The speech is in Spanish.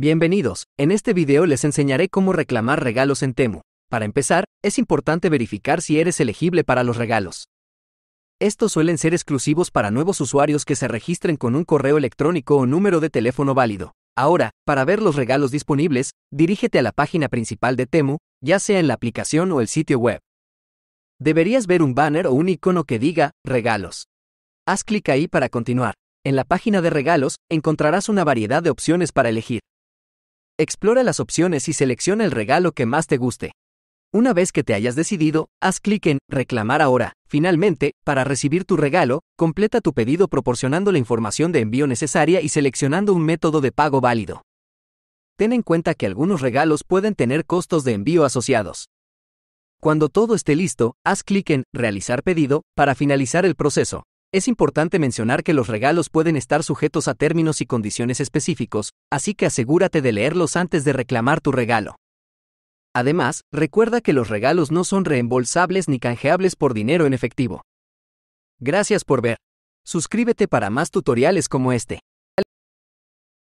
Bienvenidos, en este video les enseñaré cómo reclamar regalos en Temu. Para empezar, es importante verificar si eres elegible para los regalos. Estos suelen ser exclusivos para nuevos usuarios que se registren con un correo electrónico o número de teléfono válido. Ahora, para ver los regalos disponibles, dirígete a la página principal de Temu, ya sea en la aplicación o el sitio web. Deberías ver un banner o un icono que diga Regalos. Haz clic ahí para continuar. En la página de regalos encontrarás una variedad de opciones para elegir. Explora las opciones y selecciona el regalo que más te guste. Una vez que te hayas decidido, haz clic en Reclamar ahora. Finalmente, para recibir tu regalo, completa tu pedido proporcionando la información de envío necesaria y seleccionando un método de pago válido. Ten en cuenta que algunos regalos pueden tener costos de envío asociados. Cuando todo esté listo, haz clic en Realizar pedido para finalizar el proceso. Es importante mencionar que los regalos pueden estar sujetos a términos y condiciones específicos, así que asegúrate de leerlos antes de reclamar tu regalo. Además, recuerda que los regalos no son reembolsables ni canjeables por dinero en efectivo. Gracias por ver. Suscríbete para más tutoriales como este.